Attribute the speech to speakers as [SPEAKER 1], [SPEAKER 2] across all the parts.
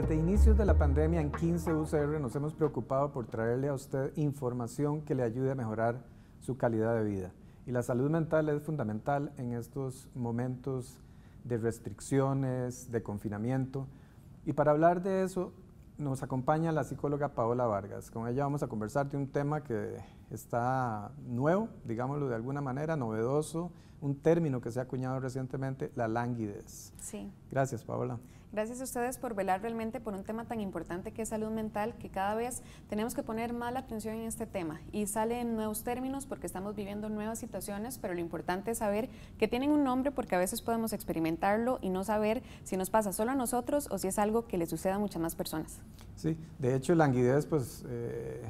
[SPEAKER 1] Desde inicios de la pandemia en 15 UCR nos hemos preocupado por traerle a usted información que le ayude a mejorar su calidad de vida. Y la salud mental es fundamental en estos momentos de restricciones, de confinamiento. Y para hablar de eso nos acompaña la psicóloga Paola Vargas. Con ella vamos a conversar de un tema que está nuevo, digámoslo de alguna manera, novedoso, un término que se ha acuñado recientemente, la languidez. Sí. Gracias, Paola.
[SPEAKER 2] Gracias a ustedes por velar realmente por un tema tan importante que es salud mental, que cada vez tenemos que poner más atención en este tema y salen nuevos términos porque estamos viviendo nuevas situaciones, pero lo importante es saber que tienen un nombre porque a veces podemos experimentarlo y no saber si nos pasa solo a nosotros o si es algo que le suceda a muchas más personas.
[SPEAKER 1] Sí, de hecho languidez pues eh,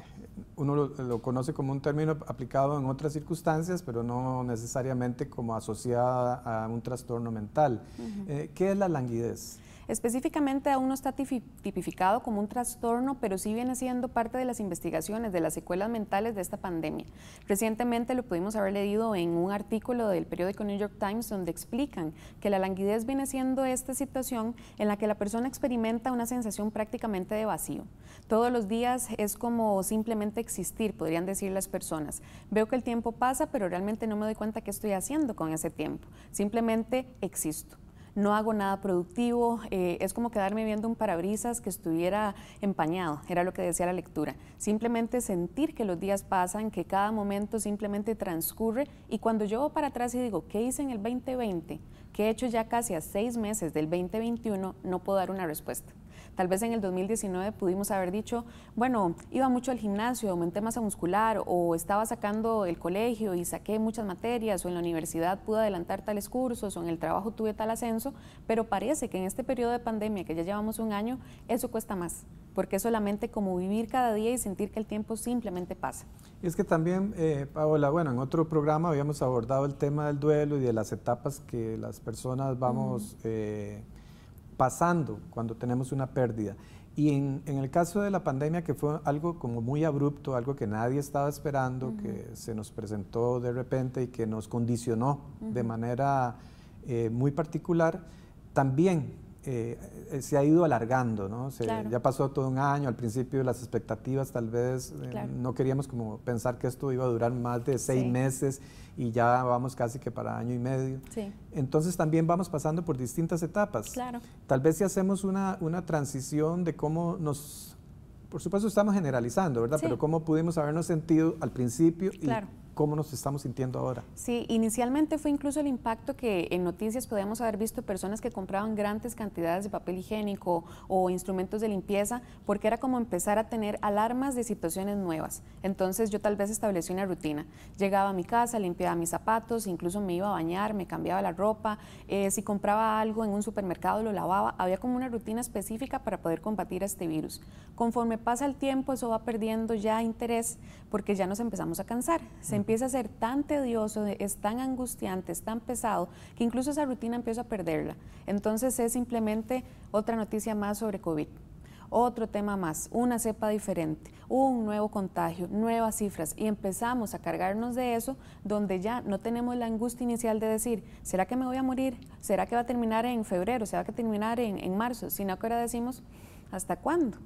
[SPEAKER 1] uno lo, conoce como un término aplicado en otras circunstancias, pero no necesariamente como asociada a un trastorno mental. Eh, ¿Qué
[SPEAKER 2] es la languidez? Específicamente aún no está tipificado como un trastorno, pero sí viene siendo parte de las investigaciones de las secuelas mentales de esta pandemia. Recientemente lo pudimos haber leído en un artículo del periódico New York Times donde explican que la languidez viene siendo esta situación en la que la persona experimenta una sensación prácticamente de vacío. Todos los días es como simplemente existir, podrían decir las personas. Veo que el tiempo pasa, pero realmente no me doy cuenta qué estoy haciendo con ese tiempo. Simplemente existo no hago nada productivo, eh, es como quedarme viendo un parabrisas que estuviera empañado, era lo que decía la lectura. Simplemente sentir que los días pasan, que cada momento simplemente transcurre y cuando yo voy para atrás y digo, ¿qué hice en el 2020? Que he hecho ya casi a seis meses del 2021, no puedo dar una respuesta. Tal vez en el 2019 pudimos haber dicho, bueno, iba mucho al gimnasio, aumenté masa muscular o estaba sacando el colegio y saqué muchas materias o en la universidad pude adelantar tales cursos o en el trabajo tuve tal ascenso, pero parece que en este periodo de pandemia que ya llevamos un año, eso cuesta más, porque es solamente como vivir cada día y sentir que el tiempo simplemente pasa.
[SPEAKER 1] Y es que también, eh, Paola, bueno, en otro programa habíamos abordado el tema del duelo y de las etapas que las personas vamos pasando cuando tenemos una pérdida. Y en, el caso de la pandemia, que fue algo como muy abrupto, algo que nadie estaba esperando, que se nos presentó de repente y que nos condicionó de manera eh, muy particular, también eh, se ha ido alargando, ¿no? Ya pasó todo un año, al principio las expectativas tal vez, eh, no queríamos como pensar que esto iba a durar más de seis meses y ya vamos casi que para año y medio. Sí. Entonces también vamos pasando por distintas etapas. Claro. Tal vez si hacemos una, una transición de cómo nos por supuesto estamos generalizando, ¿verdad? Pero cómo pudimos habernos sentido al principio claro cómo nos estamos sintiendo ahora.
[SPEAKER 2] Sí, inicialmente fue incluso el impacto que en noticias podíamos haber visto personas que compraban grandes cantidades de papel higiénico o instrumentos de limpieza, porque era como empezar a tener alarmas de situaciones nuevas. Entonces yo tal vez establecí una rutina. Llegaba a mi casa, limpiaba mis zapatos, incluso me iba a bañar, me cambiaba la ropa, eh, si compraba algo en un supermercado lo lavaba, había como una rutina específica para poder combatir este virus. Conforme pasa el tiempo, eso va perdiendo ya interés porque ya nos empezamos a cansar. Se mm. empieza a ser tan tedioso, es tan angustiante, es tan pesado, que incluso esa rutina empieza a perderla. Entonces es simplemente otra noticia más sobre COVID otro tema más, una cepa diferente, un nuevo contagio, nuevas cifras y empezamos a cargarnos de eso donde ya no tenemos la angustia inicial de decir, ¿será que me voy a morir? ¿Será que va a terminar en febrero? ¿Será que va a terminar en, en marzo? Sino que ahora decimos, ¿hasta cuándo?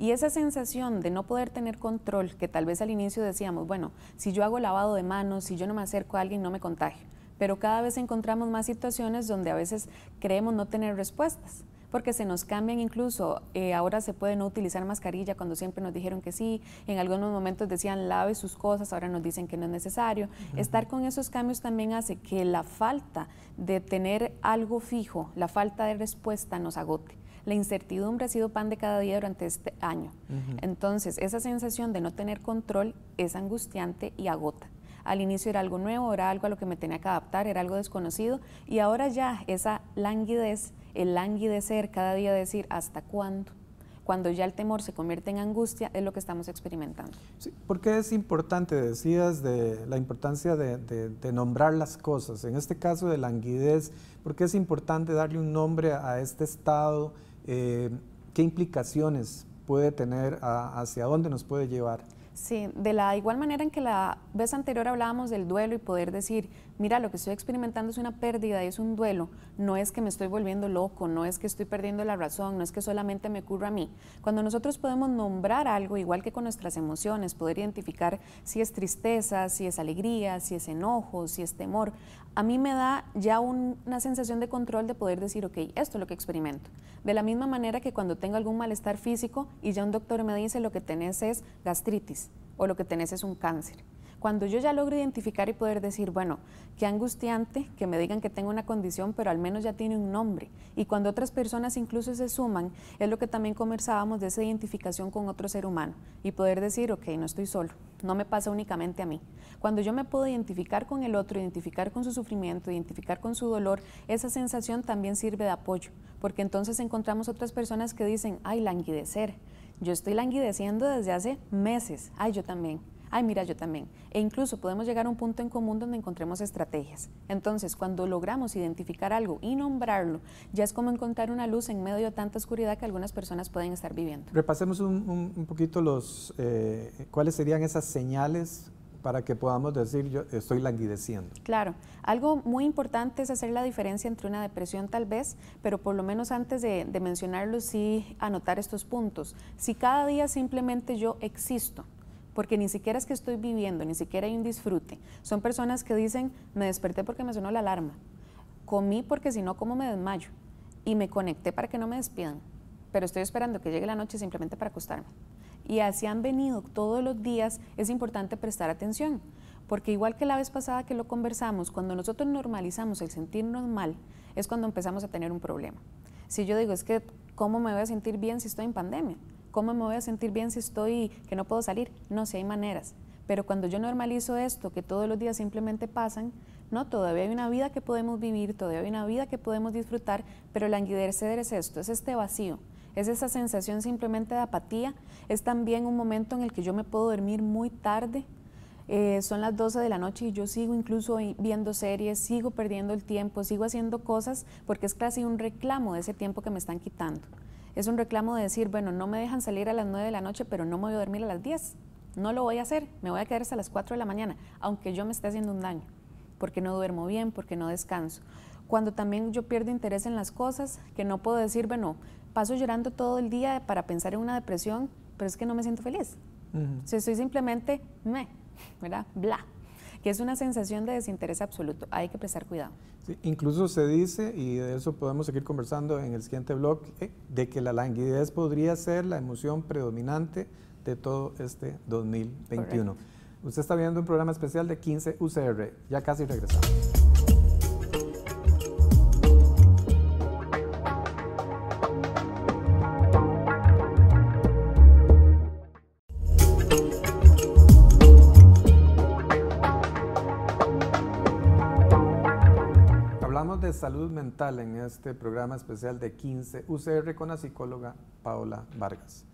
[SPEAKER 2] Y esa sensación de no poder tener control, que tal vez al inicio decíamos, bueno, si yo hago lavado de manos, si yo no me acerco a alguien, no me contagio. Pero cada vez encontramos más situaciones donde a veces creemos no tener respuestas, porque se nos cambian incluso, eh, ahora se puede no utilizar mascarilla cuando siempre nos dijeron que sí, en algunos momentos decían lave sus cosas, ahora nos dicen que no es necesario. Estar con esos cambios también hace que la falta de tener algo fijo, la falta de respuesta nos agote la incertidumbre ha sido pan de cada día durante este año. Entonces, esa sensación de no tener control es angustiante y agota. Al inicio era algo nuevo, era algo a lo que me tenía que adaptar, era algo desconocido y ahora ya esa languidez, el languidecer cada día decir hasta cuándo, cuando ya el temor se convierte en angustia, es lo que estamos experimentando.
[SPEAKER 1] Sí, porque es importante, decías, de la importancia de, nombrar las cosas, en este caso de languidez, porque es importante darle un nombre a este estado eh, qué implicaciones puede tener, hacia dónde nos puede llevar.
[SPEAKER 2] Sí, de la igual manera en que la vez anterior hablábamos del duelo y poder decir, mira, lo que estoy experimentando es una pérdida y es un duelo, no es que me estoy volviendo loco, no es que estoy perdiendo la razón, no es que solamente me ocurra a mí. Cuando nosotros podemos nombrar algo, igual que con nuestras emociones, poder identificar si es tristeza, si es alegría, si es enojo, si es temor, a mí me da ya una sensación de control de poder decir, ok, esto es lo que experimento. De la misma manera que cuando tengo algún malestar físico y ya un doctor me dice lo que tenés es gastritis o lo que tenés es un cáncer cuando yo ya logro identificar y poder decir, bueno, qué angustiante que me digan que tengo una condición, pero al menos ya tiene un nombre. Y cuando otras personas incluso se suman, es lo que también conversábamos de esa identificación con otro ser humano y poder decir, ok, no estoy solo, no me pasa únicamente a mí. Cuando yo me puedo identificar con el otro, identificar con su sufrimiento, identificar con su dolor, esa sensación también sirve de apoyo, porque entonces encontramos otras personas que dicen, ay, languidecer. Yo estoy languideciendo desde hace meses. Ay, yo también ay, mira, yo también. E incluso podemos llegar a un punto en común donde encontremos estrategias. Entonces, cuando logramos identificar algo y nombrarlo, ya es como encontrar una luz en medio de tanta oscuridad que algunas personas pueden estar viviendo.
[SPEAKER 1] Repasemos un, poquito los, eh, cuáles serían esas señales para que podamos decir yo estoy languideciendo.
[SPEAKER 2] Claro, algo muy importante es hacer la diferencia entre una depresión tal vez, pero por lo menos antes de, de mencionarlo sí anotar estos puntos. Si cada día simplemente yo existo, porque ni siquiera es que estoy viviendo, ni siquiera hay un disfrute. Son personas que dicen, me desperté porque me sonó la alarma, comí porque si no, ¿cómo me desmayo? Y me conecté para que no me despidan, pero estoy esperando que llegue la noche simplemente para acostarme. Y así han venido todos los días, es importante prestar atención, porque igual que la vez pasada que lo conversamos, cuando nosotros normalizamos el sentirnos mal, es cuando empezamos a tener un problema. Si yo digo, es que, ¿cómo me voy a sentir bien si estoy en pandemia? ¿Cómo me voy a sentir bien si estoy, que no puedo salir? No, si hay maneras. Pero cuando yo normalizo esto, que todos los días simplemente pasan, no, todavía hay una vida que podemos vivir, todavía hay una vida que podemos disfrutar, pero languidecer es esto, es este vacío, es esa sensación simplemente de apatía, es también un momento en el que yo me puedo dormir muy tarde, eh, son las 12 de la noche y yo sigo incluso viendo series, sigo perdiendo el tiempo, sigo haciendo cosas porque es casi un reclamo de ese tiempo que me están quitando es un reclamo de decir, bueno, no me dejan salir a las 9 de la noche, pero no me voy a dormir a las 10. No lo voy a hacer, me voy a quedar hasta las 4 de la mañana, aunque yo me esté haciendo un daño, porque no duermo bien, porque no descanso. Cuando también yo pierdo interés en las cosas, que no puedo decir, bueno, paso llorando todo el día para pensar en una depresión, pero es que no me siento feliz. Si estoy simplemente me, ¿verdad? Bla que es una sensación de desinterés absoluto. Hay que prestar cuidado.
[SPEAKER 1] incluso se dice, y de eso podemos seguir conversando en el siguiente blog, eh, de que la languidez podría ser la emoción predominante de todo este 2021. Usted está viendo un programa especial de 15 UCR. Ya casi regresamos. salud mental en este programa especial de 15 UCR con la psicóloga Paola Vargas.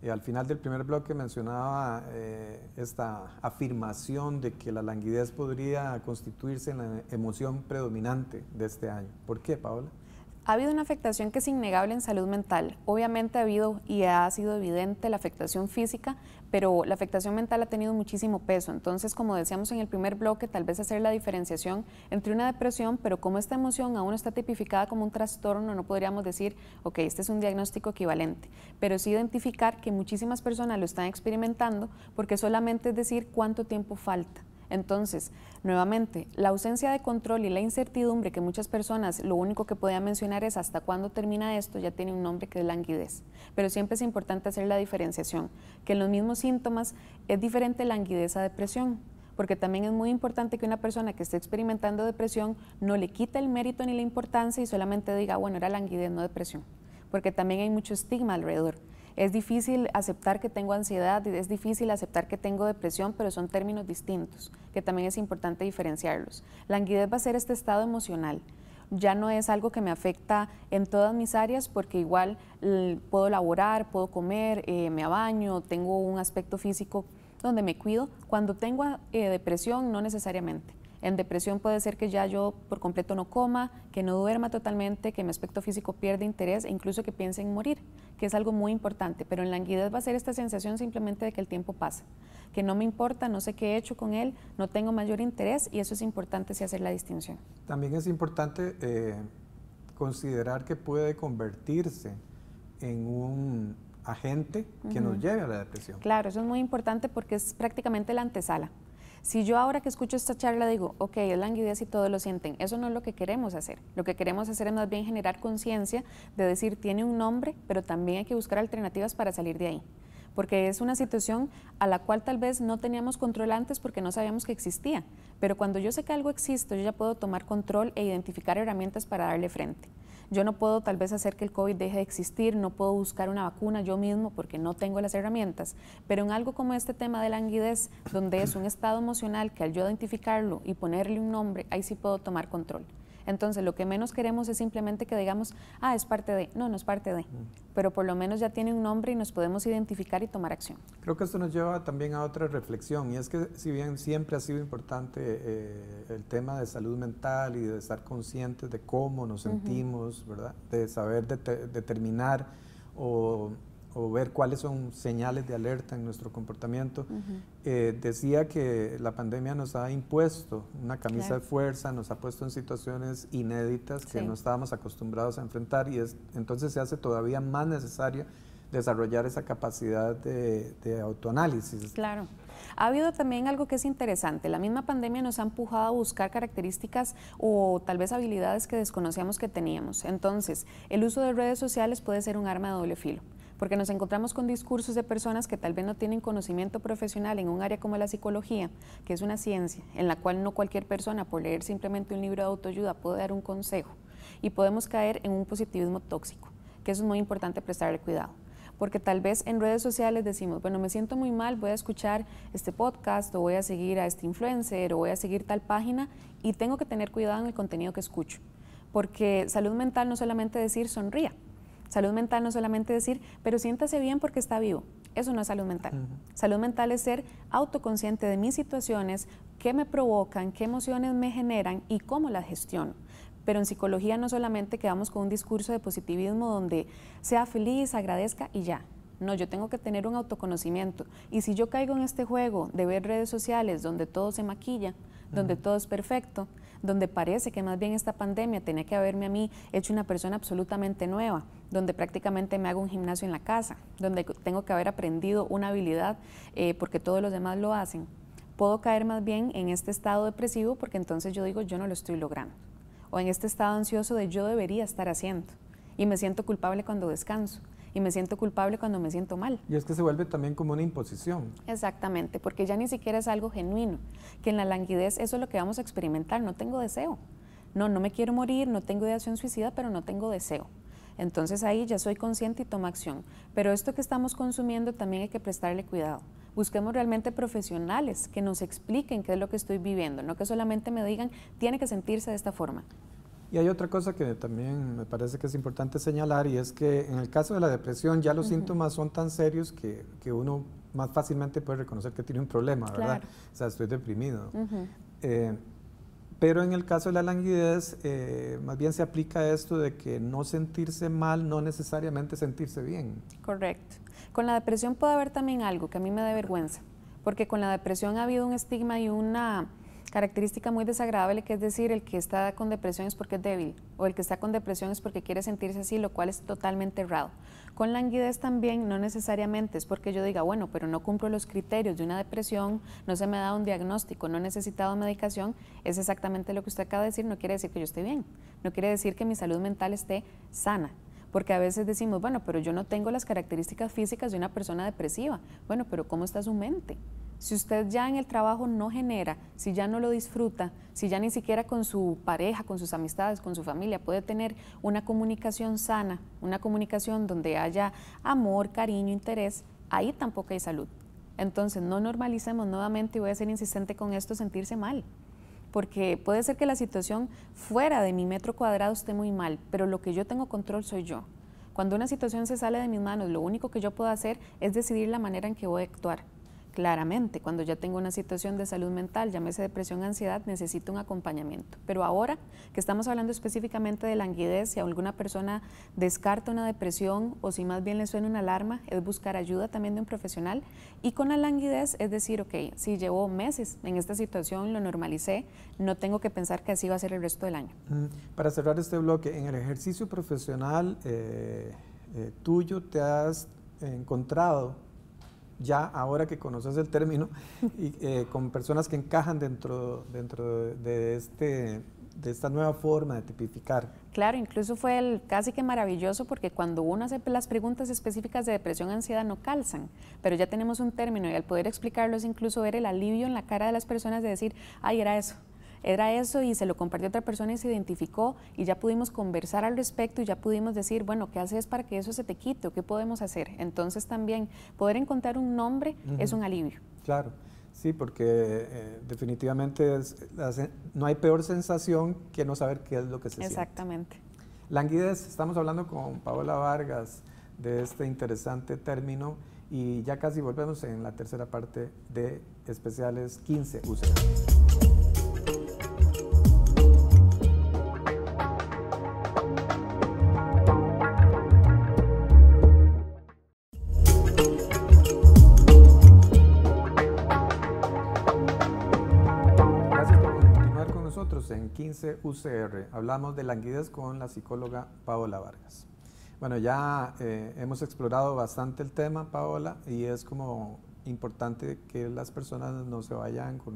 [SPEAKER 1] Eh, al final del primer bloque mencionaba eh, esta afirmación de que la languidez podría constituirse en la emoción predominante de este año. ¿Por qué, Paola?
[SPEAKER 2] Ha habido una afectación que es innegable en salud mental. Obviamente ha habido y ha sido evidente la afectación física, pero la afectación mental ha tenido muchísimo peso. Entonces, como decíamos en el primer bloque, tal vez hacer la diferenciación entre una depresión, pero como esta emoción aún está tipificada como un trastorno, no podríamos decir, ok, este es un diagnóstico equivalente, pero sí identificar que muchísimas personas lo están experimentando porque solamente es decir cuánto tiempo falta. Entonces, nuevamente, la ausencia de control y la incertidumbre que muchas personas lo único que podía mencionar es hasta cuándo termina esto, ya tiene un nombre que es languidez. Pero siempre es importante hacer la diferenciación, que en los mismos síntomas es diferente languidez a depresión porque también es muy importante que una persona que esté experimentando depresión no le quite el mérito ni la importancia y solamente diga, bueno, era languidez, no depresión, porque también hay mucho estigma alrededor. Es difícil aceptar que tengo ansiedad, es difícil aceptar que tengo depresión, pero son términos distintos, que también es importante diferenciarlos. La Languidez va a ser este estado emocional. Ya no es algo que me afecta en todas mis áreas porque igual eh, puedo laborar, puedo comer, eh, me baño, tengo un aspecto físico donde me cuido. Cuando tengo eh, depresión, no necesariamente. En depresión puede ser que ya yo por completo no coma, que no duerma totalmente, que mi aspecto físico pierde interés e incluso que piense en morir, que es algo muy importante. Pero en languidez va a ser esta sensación simplemente de que el tiempo pasa, que no me importa, no sé qué he hecho con él, no tengo mayor interés y eso es importante si hacer la distinción.
[SPEAKER 1] También es importante eh, considerar que puede convertirse en un agente que nos lleve a la depresión.
[SPEAKER 2] Claro, eso es muy importante porque es prácticamente la antesala. Si yo ahora que escucho esta charla digo, ok, es languidez y todos lo sienten, eso no es lo que queremos hacer. Lo que queremos hacer es más bien generar conciencia de decir, tiene un nombre, pero también hay que buscar alternativas para salir de ahí porque es una situación a la cual tal vez no teníamos control antes porque no sabíamos que existía. Pero cuando yo sé que algo existe, yo ya puedo tomar control e identificar herramientas para darle frente. Yo no puedo tal vez hacer que el COVID deje de existir, no puedo buscar una vacuna yo mismo porque no tengo las herramientas, pero en algo como este tema de la languidez, donde es un estado emocional que al yo identificarlo y ponerle un nombre, ahí sí puedo tomar control. Entonces, lo que menos queremos es simplemente que digamos, ah, es parte de, no, no es parte de, pero por lo menos ya tiene un nombre y nos podemos identificar y tomar acción.
[SPEAKER 1] Creo que esto nos lleva también a otra reflexión, y es que si bien siempre ha sido importante eh, el tema de salud mental y de estar conscientes de cómo nos sentimos, ¿verdad? De saber de determinar o o ver cuáles son señales de alerta en nuestro comportamiento. Eh, decía que la pandemia nos ha impuesto una camisa de fuerza, nos ha puesto en situaciones inéditas que no estábamos acostumbrados a enfrentar y es, entonces se hace todavía más necesario desarrollar esa capacidad de, de, autoanálisis.
[SPEAKER 2] Claro. Ha habido también algo que es interesante. La misma pandemia nos ha empujado a buscar características o tal vez habilidades que desconocíamos que teníamos. Entonces, el uso de redes sociales puede ser un arma de doble filo porque nos encontramos con discursos de personas que tal vez no tienen conocimiento profesional en un área como la psicología, que es una ciencia en la cual no cualquier persona por leer simplemente un libro de autoayuda puede dar un consejo y podemos caer en un positivismo tóxico, que eso es muy importante prestarle cuidado porque tal vez en redes sociales decimos, bueno, me siento muy mal, voy a escuchar este podcast o voy a seguir a este influencer o voy a seguir tal página y tengo que tener cuidado en el contenido que escucho, porque salud mental no solamente decir sonría, Salud mental no solamente decir, pero siéntase bien porque está vivo. Eso no es salud mental. Salud mental es ser autoconsciente de mis situaciones, qué me provocan, qué emociones me generan y cómo las gestiono. Pero en psicología no solamente quedamos con un discurso de positivismo donde sea feliz, agradezca y ya. No, yo tengo que tener un autoconocimiento. Y si yo caigo en este juego de ver redes sociales donde todo se maquilla, donde todo es perfecto, donde parece que más bien esta pandemia tenía que haberme a mí hecho una persona absolutamente nueva, donde prácticamente me hago un gimnasio en la casa, donde tengo que haber aprendido una habilidad eh, porque todos los demás lo hacen, puedo caer más bien en este estado depresivo porque entonces yo digo yo no lo estoy logrando, o en este estado ansioso de yo debería estar haciendo y me siento culpable cuando descanso y me siento culpable cuando me siento mal.
[SPEAKER 1] Y es que se vuelve también como una imposición.
[SPEAKER 2] Exactamente, porque ya ni siquiera es algo genuino, que en la languidez eso es lo que vamos a experimentar, no tengo deseo. No, no me quiero morir, no tengo ideación suicida, pero no tengo deseo. Entonces ahí ya soy consciente y tomo acción. Pero esto que estamos consumiendo también hay que prestarle cuidado. Busquemos realmente profesionales que nos expliquen qué es lo que estoy viviendo, no que solamente me digan, tiene que sentirse de esta forma.
[SPEAKER 1] Y hay otra cosa que también me parece que es importante señalar y es que en el caso de la depresión ya los síntomas son tan serios que, uno más fácilmente puede reconocer que tiene un problema, ¿verdad? O sea, estoy deprimido. Eh, pero en el caso de la languidez, eh, más bien se aplica esto de que no sentirse mal, no necesariamente sentirse bien.
[SPEAKER 2] Correcto. Con la depresión puede haber también algo que a mí me da vergüenza, porque con la depresión ha habido un estigma y una característica muy desagradable que es decir el que está con depresión es porque es débil o el que está con depresión es porque quiere sentirse así, lo cual es totalmente errado. Con languidez también no necesariamente es porque yo diga, bueno, pero no cumplo los criterios de una depresión, no se me ha dado un diagnóstico, no he necesitado medicación, es exactamente lo que usted acaba de decir, no quiere decir que yo esté bien, no quiere decir que mi salud mental esté sana, porque a veces decimos, bueno, pero yo no tengo las características físicas de una persona depresiva. Bueno, pero ¿cómo está su mente? Si usted ya en el trabajo no genera, si ya no lo disfruta, si ya ni siquiera con su pareja, con sus amistades, con su familia puede tener una comunicación sana, una comunicación donde haya amor, cariño, interés, ahí tampoco hay salud. Entonces no normalicemos nuevamente, y voy a ser insistente con esto, sentirse mal porque puede ser que la situación fuera de mi metro cuadrado esté muy mal, pero lo que yo tengo control soy yo. Cuando una situación se sale de mis manos, lo único que yo puedo hacer es decidir la manera en que voy a actuar. Claramente, cuando ya tengo una situación de salud mental, llámese depresión, ansiedad, necesito un acompañamiento. Pero ahora que estamos hablando específicamente de languidez, si alguna persona descarta una depresión o si más bien le suena una alarma, es buscar ayuda también de un profesional. Y con la languidez es decir, ok, si llevo meses en esta situación, lo normalicé, no tengo que pensar que así va a ser el resto del año.
[SPEAKER 1] Mm, para cerrar este bloque, en el ejercicio profesional eh, eh, tuyo te has encontrado ya ahora que conoces el término, y, eh, con personas que encajan dentro, dentro de, este, de esta nueva forma de tipificar.
[SPEAKER 2] Claro, incluso fue el, casi que maravilloso porque cuando uno hace las preguntas específicas de depresión, ansiedad no calzan, pero ya tenemos un término y al poder explicarlo es incluso ver el alivio en la cara de las personas de decir, ay, era eso era eso y se lo compartió a otra persona y se identificó y ya pudimos conversar al respecto y ya pudimos decir, bueno, ¿qué haces para que eso se te quite qué podemos hacer? Entonces también poder encontrar un nombre es un alivio.
[SPEAKER 1] Claro, sí, porque eh, definitivamente no hay peor sensación que no saber qué es lo que se
[SPEAKER 2] Exactamente.
[SPEAKER 1] siente. Exactamente. Languidez, estamos hablando con Paola Vargas de este interesante término y ya casi volvemos en la tercera parte de especiales 15 UCR. Hablamos de languidez con la psicóloga Paola Vargas. Bueno, ya eh, hemos explorado bastante el tema, Paola, y es como importante que las personas no se vayan con,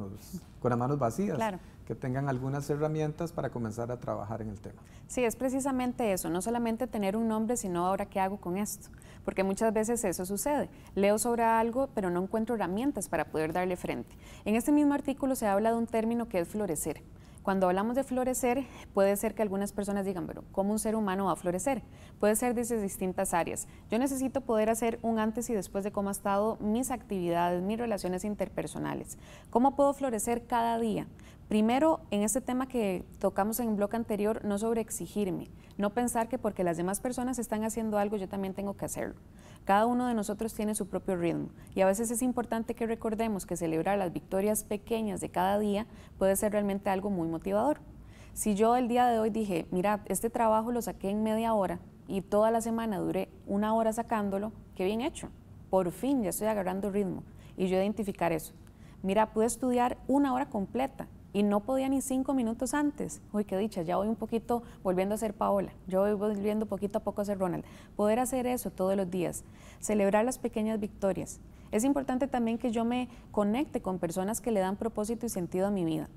[SPEAKER 1] con las manos vacías, que tengan algunas herramientas para comenzar a trabajar en el tema.
[SPEAKER 2] Sí, es precisamente eso, no solamente tener un nombre, sino ahora qué hago con esto, porque muchas veces eso sucede. Leo sobre algo, pero no encuentro herramientas para poder darle frente. En este mismo artículo se habla de un término que es florecer. Cuando hablamos de florecer, puede ser que algunas personas digan, pero ¿cómo un ser humano va a florecer? Puede ser desde distintas áreas. Yo necesito poder hacer un antes y después de cómo ha estado mis actividades, mis relaciones interpersonales. ¿Cómo puedo florecer cada día? Primero, en este tema que tocamos en el bloque anterior, no sobre exigirme, no pensar que porque las demás personas están haciendo algo yo también tengo que hacerlo. Cada uno de nosotros tiene su propio ritmo y a veces es importante que recordemos que celebrar las victorias pequeñas de cada día puede ser realmente algo muy motivador. Si yo el día de hoy dije, mira, este trabajo lo saqué en media hora y toda la semana duré una hora sacándolo, qué bien hecho. Por fin ya estoy agarrando ritmo y yo identificar eso. Mira, pude estudiar una hora completa y no podía ni cinco minutos antes. Uy, qué dicha, ya voy un poquito volviendo a ser Paola, yo voy volviendo poquito a poco a ser Ronald. Poder hacer eso todos los días, celebrar las pequeñas victorias. Es importante también que yo me conecte con personas que le dan propósito y sentido a mi vida.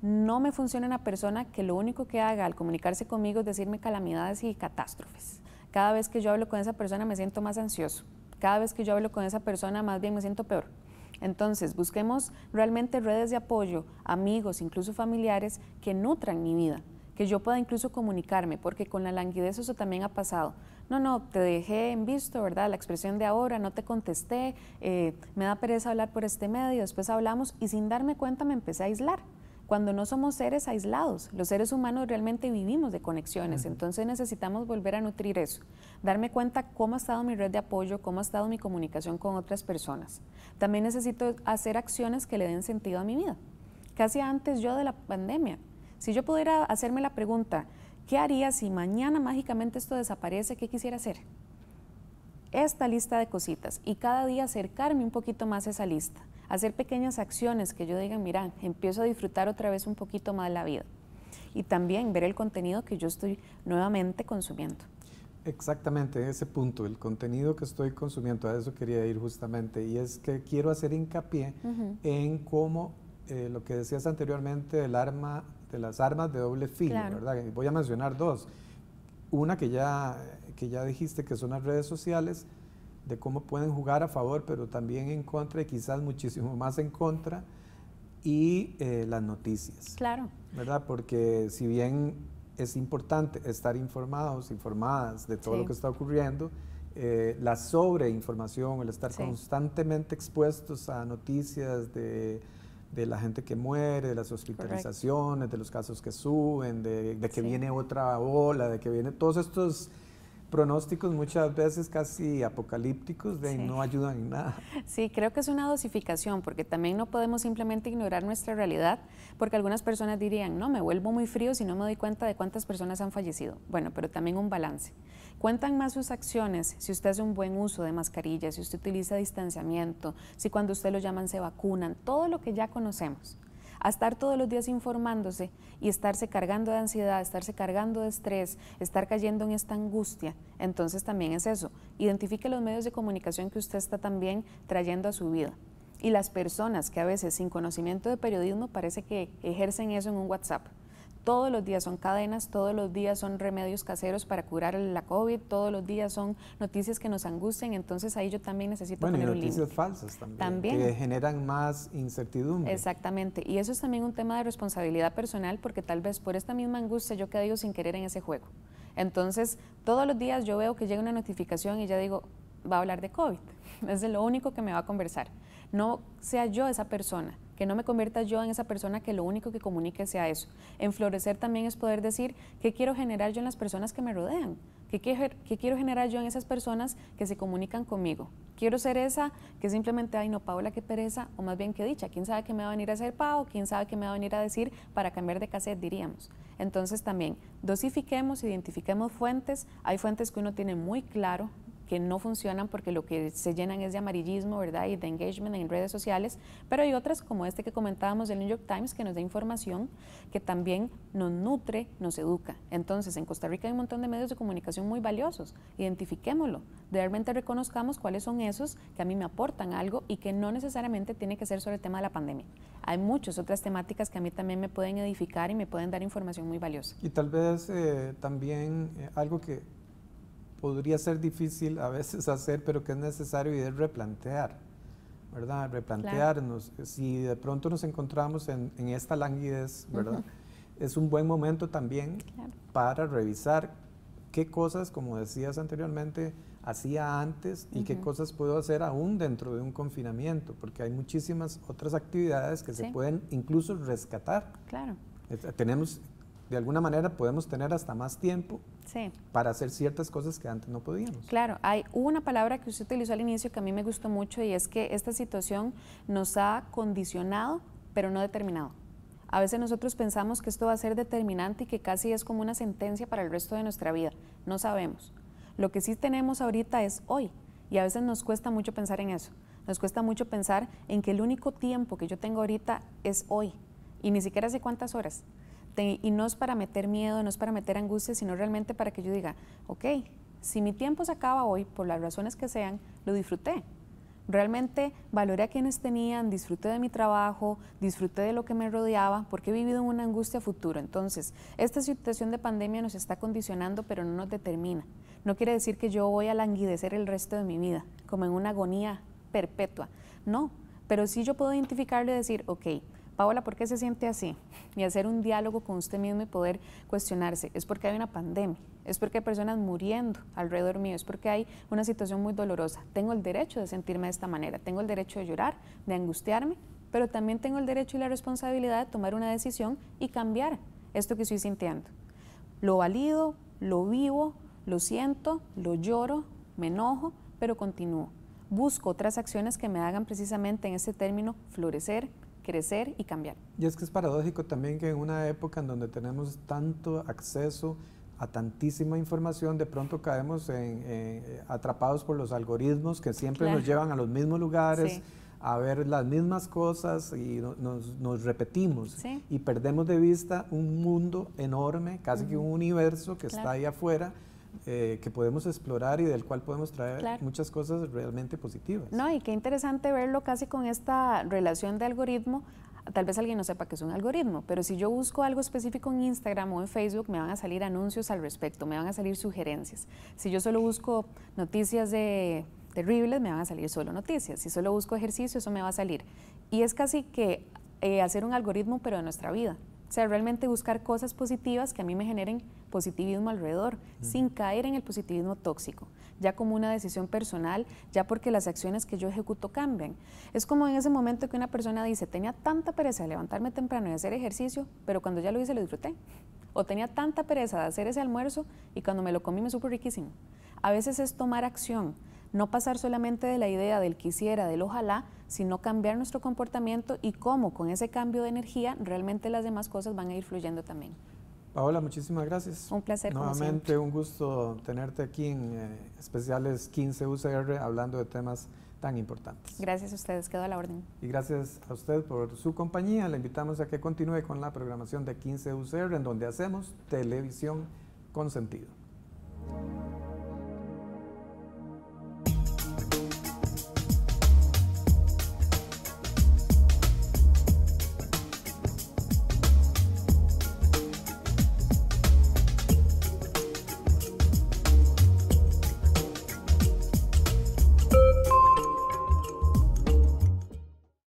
[SPEAKER 2] No me funciona una persona que lo único que haga al comunicarse conmigo es decirme calamidades y catástrofes. Cada vez que yo hablo con esa persona me siento más ansioso. Cada vez que yo hablo con esa persona más bien me siento peor entonces, busquemos realmente redes de apoyo, amigos, incluso familiares, que nutran mi vida, que yo pueda incluso comunicarme, porque con la languidez eso también ha pasado. No, no, te dejé en visto, ¿verdad? La expresión de ahora, no te contesté, eh, me da pereza hablar por este medio, después hablamos y sin darme cuenta me empecé a aislar cuando no somos seres aislados. Los seres humanos realmente vivimos de conexiones, entonces necesitamos volver a nutrir eso, darme cuenta cómo ha estado mi red de apoyo, cómo ha estado mi comunicación con otras personas. También necesito hacer acciones que le den sentido a mi vida. Casi antes yo de la pandemia, si yo pudiera hacerme la pregunta, ¿qué haría si mañana mágicamente esto desaparece? ¿Qué quisiera hacer? Esta lista de cositas y cada día acercarme un poquito más a esa lista hacer pequeñas acciones que yo diga, mira, empiezo a disfrutar otra vez un poquito más la vida. Y también ver el contenido que yo estoy nuevamente consumiendo.
[SPEAKER 1] Exactamente, ese punto, el contenido que estoy consumiendo, a eso quería ir justamente, y es que quiero hacer hincapié en cómo eh, lo que decías anteriormente del arma, de las armas de doble filo, ¿verdad? Voy a mencionar dos. Una que ya, que ya dijiste que son las redes sociales de cómo pueden jugar a favor, pero también en contra, y quizás muchísimo más en contra, y eh, las noticias. Claro. ¿Verdad? Porque si bien es importante estar informados, informadas de todo lo que está ocurriendo, eh, la sobreinformación, el estar constantemente expuestos a noticias de, la gente que muere, de las hospitalizaciones, de los casos que suben, de, que viene otra ola, de que viene todos estos pronósticos muchas veces casi apocalípticos de no ayudan en nada.
[SPEAKER 2] Sí, creo que es una dosificación, porque también no podemos simplemente ignorar nuestra realidad, porque algunas personas dirían, no, me vuelvo muy frío si no me doy cuenta de cuántas personas han fallecido. Bueno, pero también un balance. Cuentan más sus acciones si usted hace un buen uso de mascarillas, si usted utiliza distanciamiento, si cuando usted lo llaman se vacunan, todo lo que ya conocemos a estar todos los días informándose y estarse cargando de ansiedad, estarse cargando de estrés, estar cayendo en esta angustia. Entonces también es eso, identifique los medios de comunicación que usted está también trayendo a su vida. Y las personas que a veces sin conocimiento de periodismo parece que ejercen eso en un WhatsApp todos los días son cadenas, todos los días son remedios caseros para curar la COVID, todos los días son noticias que nos angustian, entonces ahí yo también necesito bueno, noticias
[SPEAKER 1] falsas también, que generan más incertidumbre.
[SPEAKER 2] Exactamente, y eso es también un tema de responsabilidad personal porque tal vez por esta misma angustia yo quedé sin querer en ese juego. Entonces, todos los días yo veo que llega una notificación y ya digo, va a hablar de COVID. Es lo único que me va a conversar. No sea yo esa persona que no me convierta yo en esa persona que lo único que comunique sea eso. En florecer también es poder decir qué quiero generar yo en las personas que me rodean, qué, quiero generar yo en esas personas que se comunican conmigo. Quiero ser esa que simplemente, ay no, Paola, qué pereza, o más bien qué dicha, quién sabe qué me va a venir a hacer Pao, quién sabe qué me va a venir a decir para cambiar de cassette, diríamos. Entonces también dosifiquemos, identifiquemos fuentes, hay fuentes que uno tiene muy claro, que no funcionan porque lo que se llenan es de amarillismo, ¿verdad? Y de engagement en redes sociales, pero hay otras como este que comentábamos del New York Times que nos da información que también nos nutre, nos educa. Entonces, en Costa Rica hay un montón de medios de comunicación muy valiosos, identifiquémoslo, realmente reconozcamos cuáles son esos que a mí me aportan algo y que no necesariamente tiene que ser sobre el tema de la pandemia. Hay muchas otras temáticas que a mí también me pueden edificar y me pueden dar información muy valiosa.
[SPEAKER 1] Y tal vez eh, también eh, algo que podría ser difícil a veces hacer, pero que es necesario y es replantear, ¿verdad? Replantearnos. Si de pronto nos encontramos en, esta languidez, ¿verdad? Es un buen momento también para revisar qué cosas, como decías anteriormente, hacía antes y qué cosas puedo hacer aún dentro de un confinamiento, porque hay muchísimas otras actividades que se pueden incluso rescatar. Claro. Tenemos de alguna manera podemos tener hasta más tiempo para hacer ciertas cosas que antes no podíamos.
[SPEAKER 2] Claro, hay una palabra que usted utilizó al inicio que a mí me gustó mucho y es que esta situación nos ha condicionado, pero no determinado. A veces nosotros pensamos que esto va a ser determinante y que casi es como una sentencia para el resto de nuestra vida. No sabemos. Lo que sí tenemos ahorita es hoy y a veces nos cuesta mucho pensar en eso. Nos cuesta mucho pensar en que el único tiempo que yo tengo ahorita es hoy y ni siquiera sé cuántas horas y no es para meter miedo, no es para meter angustia, sino realmente para que yo diga, ok, si mi tiempo se acaba hoy, por las razones que sean, lo disfruté. Realmente valoré a quienes tenían, disfruté de mi trabajo, disfruté de lo que me rodeaba, porque he vivido en una angustia futuro. Entonces, esta situación de pandemia nos está condicionando, pero no nos determina. No quiere decir que yo voy a languidecer el resto de mi vida, como en una agonía perpetua. No, pero sí yo puedo identificarle y decir, ok, Paola, ¿por qué se siente así? Y hacer un diálogo con usted mismo y poder cuestionarse. Es porque hay una pandemia, es porque hay personas muriendo alrededor mío, es porque hay una situación muy dolorosa. Tengo el derecho de sentirme de esta manera, tengo el derecho de llorar, de angustiarme, pero también tengo el derecho y la responsabilidad de tomar una decisión y cambiar esto que estoy sintiendo. Lo valido, lo vivo, lo siento, lo lloro, me enojo, pero continúo. Busco otras acciones que me hagan precisamente en ese término florecer, crecer y cambiar.
[SPEAKER 1] Y es que es paradójico también que en una época en donde tenemos tanto acceso a tantísima información, de pronto caemos eh, atrapados por los algoritmos que siempre nos llevan a los mismos lugares. a ver las mismas cosas y nos, repetimos y perdemos de vista un mundo enorme, casi que un universo que está ahí afuera eh, que podemos explorar y del cual podemos traer muchas cosas realmente positivas.
[SPEAKER 2] No, y qué interesante verlo casi con esta relación de algoritmo. Tal vez alguien no sepa que es un algoritmo, pero si yo busco algo específico en Instagram o en Facebook, me van a salir anuncios al respecto, me van a salir sugerencias. Si yo solo busco noticias de terribles, me van a salir solo noticias. Si solo busco ejercicio, eso me va a salir. Y es casi que eh, hacer un algoritmo, pero de nuestra vida. O sea, realmente buscar cosas positivas que a mí me generen positivismo alrededor, sin caer en el positivismo tóxico, ya como una decisión personal, ya porque las acciones que yo ejecuto cambian. Es como en ese momento que una persona dice, tenía tanta pereza de levantarme temprano y hacer ejercicio, pero cuando ya lo hice lo disfruté. O tenía tanta pereza de hacer ese almuerzo y cuando me lo comí me supo riquísimo. A veces es tomar acción, no pasar solamente de la idea del quisiera, del ojalá, sino cambiar nuestro comportamiento y cómo con ese cambio de energía realmente las demás cosas van a ir fluyendo también.
[SPEAKER 1] Paola, muchísimas gracias. Un placer. Nuevamente, un gusto tenerte aquí en eh, especiales 15 UCR hablando de temas tan importantes.
[SPEAKER 2] Gracias a ustedes, quedo a la orden.
[SPEAKER 1] Y gracias a usted por su compañía. Le invitamos a que continúe con la programación de 15 UCR en donde hacemos televisión con sentido.